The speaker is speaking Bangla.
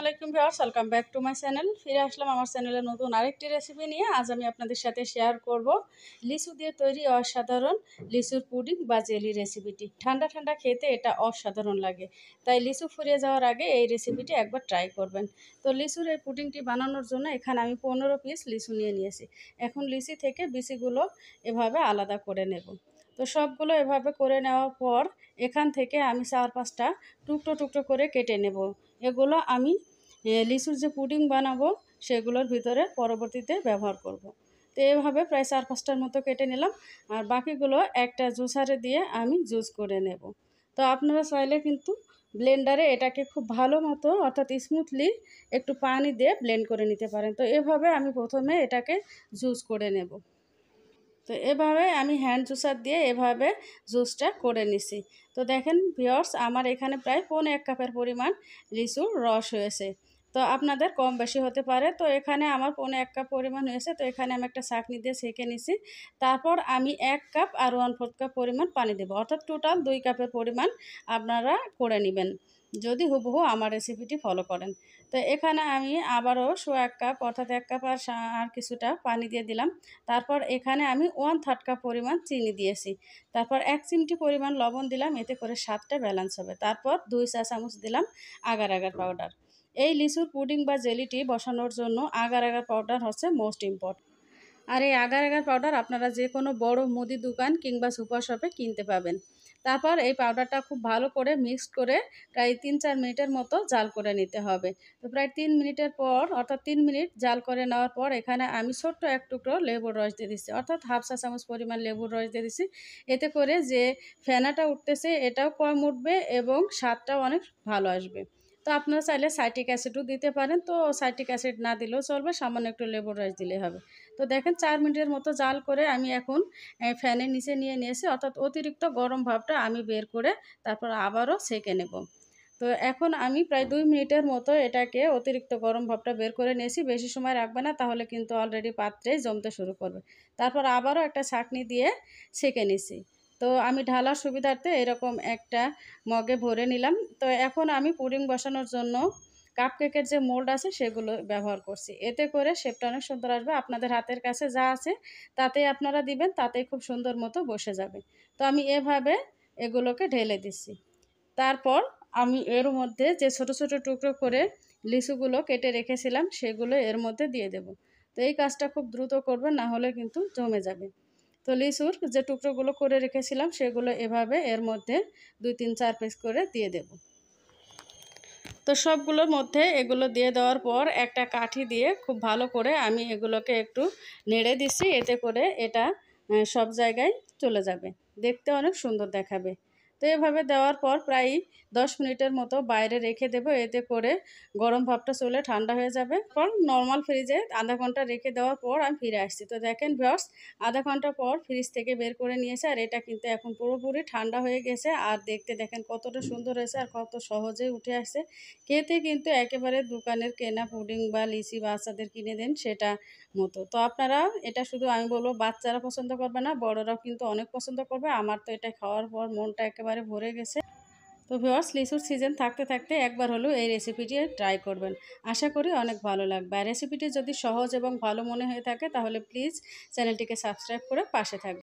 আসসালামাইকুম আলাইকুম viewers welcome back to my channel ফিরে আসলাম আমার চ্যানেলে নতুন আরেকটি রেসিপি নিয়ে আজ আমি আপনাদের সাথে শেয়ার করব লিচু দিয়ে তৈরি অসাধারণ লিচুর পুডিং বা জেলি রেসিপিটি ঠান্ডা ঠান্ডা খেতে এটা অসাধারণ লাগে তাই লিচু ফুরিয়ে যাওয়ার আগে এই রেসিপিটি একবার ট্রাই করবেন তো লিচুর এই পুডিংটি বানানোর জন্য এখানে আমি পনেরো পিস লিচু নিয়ে নিয়েছি এখন লিচি থেকে বিচিগুলো এভাবে আলাদা করে নেব তো সবগুলো এভাবে করে নেওয়ার পর এখান থেকে আমি চার পাঁচটা টুকরো টুকটো করে কেটে নেব এগুলো আমি লিচুর যে পুডিং বানাবো সেগুলোর ভিতরে পরবর্তীতে ব্যবহার করব। তো এভাবে প্রায় চার পাঁচটার মতো কেটে নিলাম আর বাকিগুলো একটা জুসারে দিয়ে আমি জুস করে নেব তো আপনারা চাইলে কিন্তু ব্লেন্ডারে এটাকে খুব ভালো মতো অর্থাৎ স্মুথলি একটু পানি দিয়ে ব্লেন্ড করে নিতে পারেন তো এভাবে আমি প্রথমে এটাকে জুস করে নেব তো এভাবে আমি হ্যান্ড জুসার দিয়ে এভাবে জুসটা করে নিছি তো দেখেন ভিওর্স আমার এখানে প্রায় পৌনে এক কাপের পরিমাণ লিচুর রস হয়েছে তো আপনাদের কম বেশি হতে পারে তো এখানে আমার পৌনে এক কাপ পরিমাণ হয়েছে তো এখানে আমি একটা চাকনি দিয়ে সেঁকে নিছি তারপর আমি এক কাপ আর ওয়ান ফোর্থ কাপ পরিমাণ পানি দেবো অর্থাৎ টোটাল দুই কাপের পরিমাণ আপনারা করে নেবেন যদি হুবহু আমার রেসিপিটি ফলো করেন তো এখানে আমি আবারও সো এক কাপ অর্থাৎ এক কাপ আর আর কিছুটা পানি দিয়ে দিলাম তারপর এখানে আমি ওয়ান থার্ড কাপ পরিমাণ চিনি দিয়েছি তারপর এক চিমটি পরিমাণ লবণ দিলাম এতে করে স্বাদটা ব্যালেন্স হবে তারপর দুই চা চামচ দিলাম আগার আগার পাউডার এই লিচুর পুডিং বা জেলিটি বসানোর জন্য আগার আগার পাউডার হচ্ছে মোস্ট ইম্পর্ট আর এই আগার আগার পাউডার আপনারা যে কোনো বড় মুদি দোকান কিংবা সুপার শপে কিনতে পাবেন তারপর এই পাউডারটা খুব ভালো করে মিক্সড করে প্রায় তিন চার মিনিটের মতো জাল করে নিতে হবে তো প্রায় তিন মিনিটের পর অর্থাৎ তিন মিনিট জাল করে নেওয়ার পর এখানে আমি ছোট্ট এক টুকরো লেবুর রস দিয়ে দিচ্ছি অর্থাৎ হাফ চা চামচ পরিমাণ লেবুর রস দিয়ে দিচ্ছি এতে করে যে ফেনাটা উঠতেছে এটাও কম উঠবে এবং স্বাদটাও অনেক ভালো আসবে তো আপনারা চাইলে সাইটিক অ্যাসিডও দিতে পারেন তো সাইটিক অ্যাসিড না দিলেও চলবে সামান্য একটু লেবুর রাইস দিলে হবে তো দেখেন চার মিনিটের মতো জাল করে আমি এখন ফ্যানের নিচে নিয়ে নিয়েছি অর্থাৎ অতিরিক্ত গরম ভাবটা আমি বের করে তারপর আবারও সেঁকে নেব তো এখন আমি প্রায় দুই মিনিটের মতো এটাকে অতিরিক্ত গরম ভাবটা বের করে নিয়েছি বেশি সময় রাখবে না তাহলে কিন্তু অলরেডি পাত্রে জমতে শুরু করবে তারপর আবারও একটা ছাঁকনি দিয়ে সেঁকে নিছি তো আমি ঢালার সুবিধার্থে এরকম একটা মগে ভরে নিলাম তো এখন আমি পুডিং বসানোর জন্য কাপকেকের যে মোল্ড আছে সেগুলো ব্যবহার করছি এতে করে শেপটা অনেক সুন্দর আসবে আপনাদের হাতের কাছে যা আছে তাতেই আপনারা দিবেন তাতেই খুব সুন্দর মতো বসে যাবে তো আমি এভাবে এগুলোকে ঢেলে দিছি তারপর আমি এর মধ্যে যে ছোট ছোট টুকরো করে লিচুগুলো কেটে রেখেছিলাম সেগুলো এর মধ্যে দিয়ে দেব তো এই কাজটা খুব দ্রুত করবেন না হলে কিন্তু জমে যাবে তো লিচুর যে টুকরোগুলো করে রেখেছিলাম সেগুলো এভাবে এর মধ্যে দুই তিন চার পিস করে দিয়ে দেব তো সবগুলোর মধ্যে এগুলো দিয়ে দেওয়ার পর একটা কাঠি দিয়ে খুব ভালো করে আমি এগুলোকে একটু নেড়ে দিচ্ছি এতে করে এটা সব জায়গায় চলে যাবে দেখতে অনেক সুন্দর দেখাবে তো এভাবে দেওয়ার পর প্রায় দশ মিনিটের মতো বাইরে রেখে দেব এতে করে গরম ভাবটা চলে ঠান্ডা হয়ে যাবে পর নর্মাল ফ্রিজে আধা ঘন্টা রেখে দেওয়ার পর আমি ফিরে আসছি তো দেখেন ভিওর্স আধা ঘন্টা পর ফ্রিজ থেকে বের করে নিয়েছে আর এটা কিন্তু এখন পুরোপুরি ঠান্ডা হয়ে গেছে আর দেখতে দেখেন কতটা সুন্দর হয়েছে আর কত সহজে উঠে আসছে খেতে কিন্তু একেবারে দোকানের কেনা পুডিং বা লিচি বাচ্চাদের কিনে দেন সেটা মতো তো আপনারা এটা শুধু আমি বলবো বাচ্চারা পছন্দ করবে না বড়রাও কিন্তু অনেক পছন্দ করবে আমার তো এটা খাওয়ার পর মনটা একেবারে একেবারে ভরে গেছে তো ভিওয়ার্স লিচুর সিজন থাকতে থাকতে একবার হলো এই রেসিপিটি ট্রাই করবেন আশা করি অনেক ভালো লাগবে আর রেসিপিটি যদি সহজ এবং ভালো মনে হয়ে থাকে তাহলে প্লিজ চ্যানেলটিকে সাবস্ক্রাইব করে পাশে থাকবে